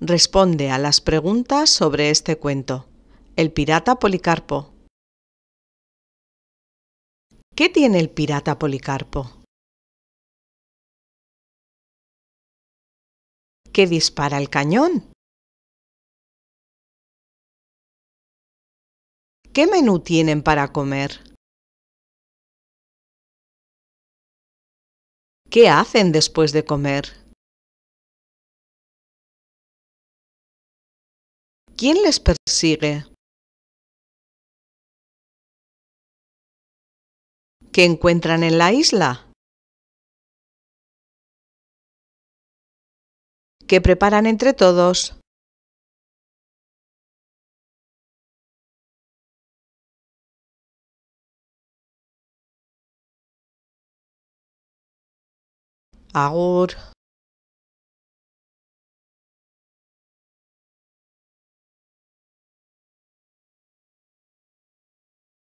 responde a las preguntas sobre este cuento. El pirata Policarpo. ¿Qué tiene el pirata Policarpo? ¿Qué dispara el cañón? ¿Qué menú tienen para comer? ¿Qué hacen después de comer? ¿Quién les persigue? ¿Qué encuentran en la isla? ¿Qué preparan entre todos? Agur.